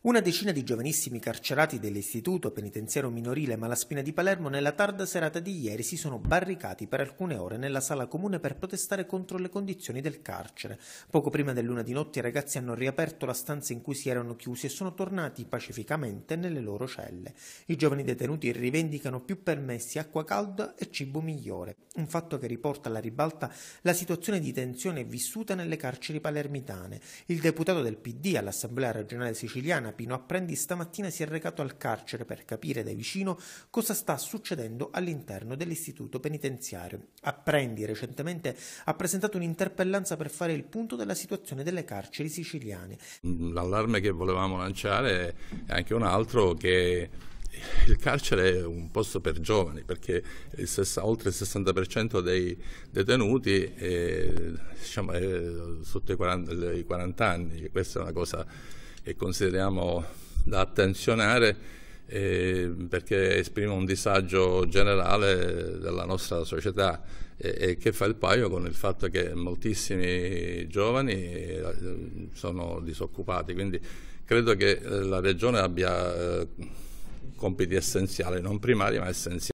Una decina di giovanissimi carcerati dell'istituto penitenziario minorile Malaspina di Palermo nella tarda serata di ieri si sono barricati per alcune ore nella sala comune per protestare contro le condizioni del carcere. Poco prima dell'una di notte i ragazzi hanno riaperto la stanza in cui si erano chiusi e sono tornati pacificamente nelle loro celle. I giovani detenuti rivendicano più permessi, acqua calda e cibo migliore, un fatto che riporta alla ribalta la situazione di tensione vissuta nelle carceri palermitane. Il deputato del PD all'Assemblea regionale siciliana Canapino Apprendi stamattina si è recato al carcere per capire da vicino cosa sta succedendo all'interno dell'istituto penitenziario. Apprendi recentemente ha presentato un'interpellanza per fare il punto della situazione delle carceri siciliane. L'allarme che volevamo lanciare è anche un altro che il carcere è un posto per giovani perché il oltre il 60% dei detenuti è, eh, diciamo, è sotto i 40, i 40 anni, questa è una cosa e consideriamo da attenzionare eh, perché esprime un disagio generale della nostra società e, e, che fa il paio con il fatto che moltissimi giovani eh, sono disoccupati. Quindi credo che la Regione abbia eh, compiti essenziali, non primari ma essenziali.